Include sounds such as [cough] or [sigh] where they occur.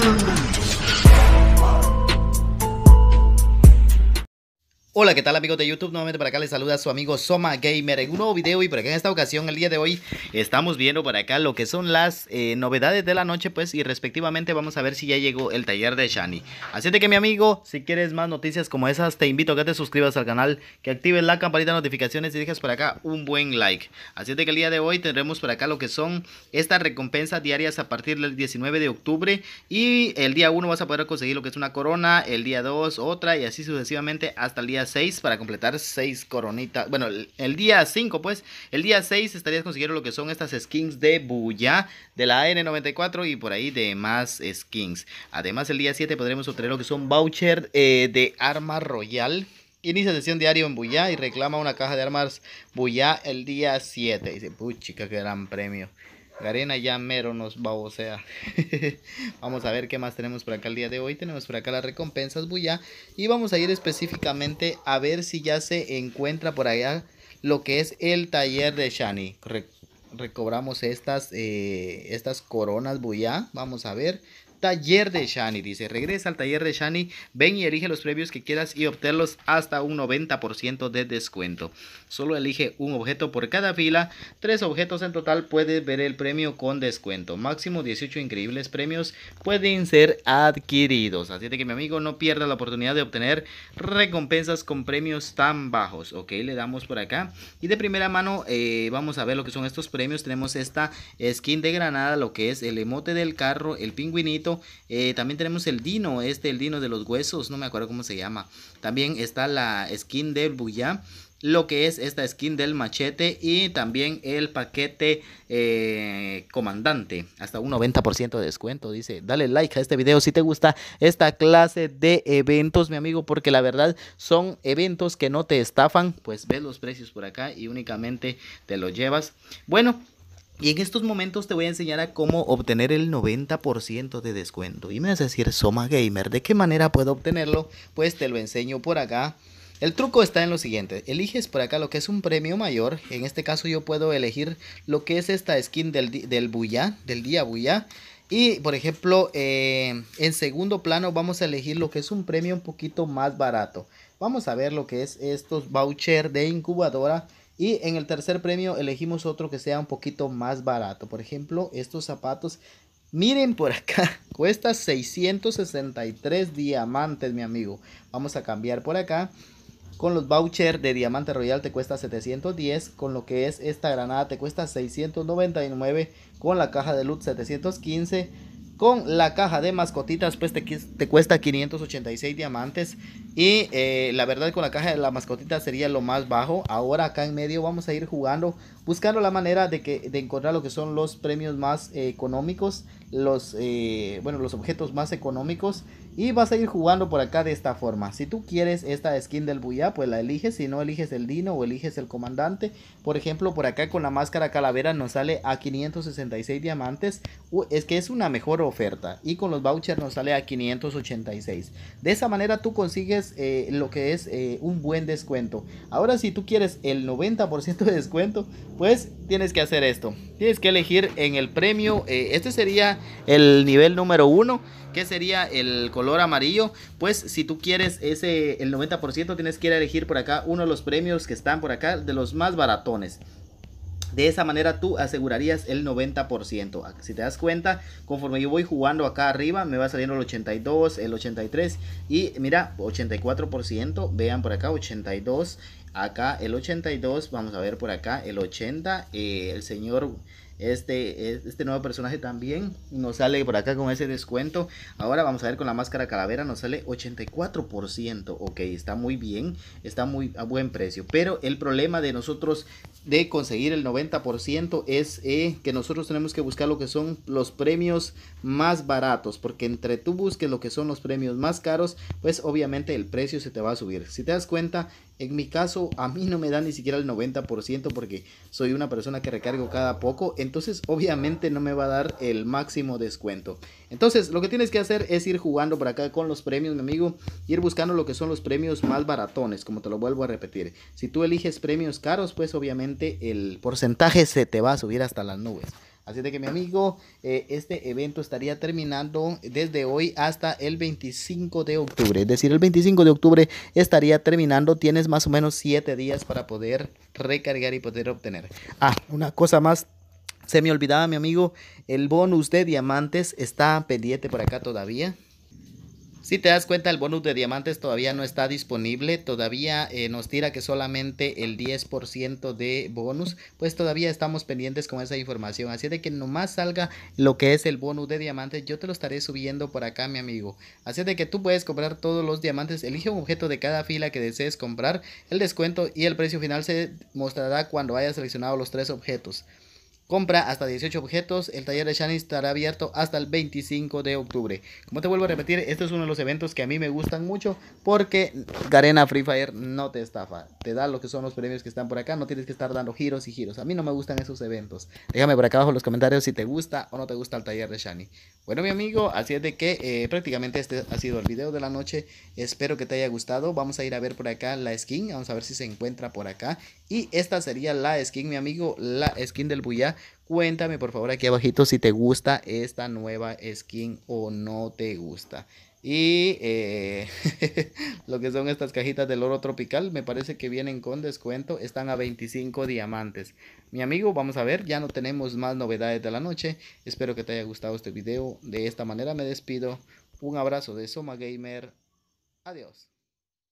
Mm-hmm. Hola, ¿qué tal amigos de YouTube? Nuevamente para acá les saluda su amigo Soma Gamer en un nuevo video y por acá en esta ocasión, el día de hoy, estamos viendo por acá lo que son las eh, novedades de la noche pues y respectivamente vamos a ver si ya llegó el taller de Shani. Así de que mi amigo, si quieres más noticias como esas, te invito a que te suscribas al canal, que actives la campanita de notificaciones y dejes por acá un buen like. Así de que el día de hoy tendremos por acá lo que son estas recompensas diarias a partir del 19 de octubre y el día 1 vas a poder conseguir lo que es una corona, el día 2 otra y así sucesivamente hasta el día 6 para completar 6 coronitas. Bueno, el, día 5, pues, el día 6 estarías consiguiendo lo que son estas skins de Buya, de la N94 y por ahí de más skins. Además, el día 7 podremos obtener lo que son voucher eh, de arma royal. Inicia sesión diario en Buya y reclama una caja de armas Buya el día 7. Dice, puchica, qué gran premio. Garena ya mero nos babosea. [laughs] vamos a ver qué más tenemos por acá el día de hoy. Tenemos por acá las recompensas Buya. Y vamos a ir específicamente a ver si ya se encuentra por allá lo que es el taller de Shani. recobramos estas, eh, estas coronas Buya. Vamos a ver taller de Shani. Dice, regresa al taller de Shani, ven y elige los premios que quieras y obtenlos hasta un 90% de descuento. Solo elige un objeto por cada fila, tres objetos en total, puedes ver el premio con descuento. Máximo 18 increíbles premios pueden ser adquiridos. Así que mi amigo no pierda la oportunidad de obtener recompensas con premios tan bajos. Ok, le damos por acá. Y de primera mano eh, vamos a ver lo que son estos premios. Tenemos esta skin de granada, lo que es el emote del carro, el pingüinito eh, también tenemos el Dino, este, el Dino de los huesos, no me acuerdo cómo se llama. También está la skin del Buyá, lo que es esta skin del machete y también el paquete eh, comandante. Hasta un 90% de descuento, dice. Dale like a este video si te gusta esta clase de eventos, mi amigo, porque la verdad son eventos que no te estafan. Pues ves los precios por acá y únicamente te los llevas. Bueno, y en estos momentos te voy a enseñar a cómo obtener el 90% de descuento. Y me vas a decir, Soma Gamer, ¿de qué manera puedo obtenerlo? Pues te lo enseño por acá. El truco está en lo siguiente, eliges por acá lo que es un premio mayor, en este caso yo puedo elegir lo que es esta skin del, del del día Buya, y por ejemplo eh, en segundo plano vamos a elegir lo que es un premio un poquito más barato. Vamos a ver lo que es estos voucher de incubadora y en el tercer premio elegimos otro que sea un poquito más barato. Por ejemplo, estos zapatos. Miren por acá. [laughs] Cuesta 663 diamantes, mi amigo. Vamos a cambiar por acá. Con los vouchers de Diamante Royal te cuesta 710. Con lo que es esta granada te cuesta 699. Con la caja de luz 715 con la caja de mascotitas, pues te, cuesta 586 diamantes. Y eh, la verdad, con la caja de la mascotita sería lo más bajo. Ahora acá en medio vamos a ir jugando, buscando la manera de, que, de encontrar lo que son los premios más eh, económicos los, eh, bueno, los objetos más económicos y vas a ir jugando por acá de esta forma. Si tú quieres esta skin del Buya, pues la eliges. Si no, eliges el Dino o eliges el Comandante. Por ejemplo, por acá con la máscara calavera nos sale a 566 diamantes. es que es una mejor oferta. Y con los vouchers nos sale a 586. De esa manera tú consigues eh, lo que es eh, un buen descuento. Ahora si tú quieres el 90% de descuento, pues tienes que hacer esto. Tienes que elegir en el premio. Eh, este sería el nivel número uno. que sería el color amarillo? Pues si tú quieres ese, el 90% tienes que ir a elegir por acá uno de los premios que están por acá, de los más baratones. De esa manera tú asegurarías el 90%. Ah, si te das cuenta, conforme yo voy jugando acá arriba, me va saliendo el 82, el 83 y mira, 84%, vean por acá, 82, acá el 82, vamos a ver por acá el 80, eh, el señor este, este nuevo personaje también nos sale por acá con ese descuento. Ahora vamos a ver con la máscara calavera, nos sale 84%. Ok, está muy bien, está muy a buen precio. Pero el problema de nosotros de conseguir el 90% es eh, que nosotros tenemos que buscar lo que son los premios más baratos. Porque entre tú busques lo que son los premios más caros, pues obviamente el precio se te va a subir. Si te das cuenta, en mi caso, a mí no me da ni siquiera el 90% porque soy una persona que recargo cada poco, entonces obviamente no me va a dar el máximo descuento. Entonces, lo que tienes que hacer es ir jugando por acá con los premios, mi amigo, y ir buscando lo que son los premios más baratones, como te lo vuelvo a repetir. Si tú eliges premios caros, pues obviamente el porcentaje se te va a subir hasta las nubes. Así de que mi amigo, eh, este evento estaría terminando desde hoy hasta el 25 de octubre. Es decir, el 25 de octubre estaría terminando. Tienes más o menos 7 días para poder recargar y poder obtener. Ah, una cosa más se me olvidaba, mi amigo, el bonus de diamantes está pendiente por acá todavía. Si te das cuenta, el bonus de diamantes todavía no está disponible, todavía eh, nos tira que solamente el 10% de bonus, pues todavía estamos pendientes con esa información. Así de que nomás salga lo que es el bonus de diamantes, yo te lo estaré subiendo por acá, mi amigo. Así de que tú puedes comprar todos los diamantes, elige un objeto de cada fila que desees comprar, el descuento y el precio final se mostrará cuando hayas seleccionado los tres objetos. Compra hasta 18 objetos. El taller de Shani estará abierto hasta el 25 de octubre. Como te vuelvo a repetir, este es uno de los eventos que a mí me gustan mucho porque Garena Free Fire no te estafa. Te da lo que son los premios que están por acá. No tienes que estar dando giros y giros. A mí no me gustan esos eventos. Déjame por acá abajo en los comentarios si te gusta o no te gusta el taller de Shani. Bueno, mi amigo, así es de que eh, prácticamente este ha sido el video de la noche. Espero que te haya gustado. Vamos a ir a ver por acá la skin. Vamos a ver si se encuentra por acá. Y esta sería la skin, mi amigo, la skin del Buya, Cuéntame por favor aquí abajito si te gusta esta nueva skin o no te gusta. Y eh, [laughs] lo que son estas cajitas del oro tropical, me parece que vienen con descuento, están a 25 diamantes. Mi amigo, vamos a ver, ya no tenemos más novedades de la noche. Espero que te haya gustado este video. De esta manera me despido. Un abrazo de Soma Gamer. Adiós.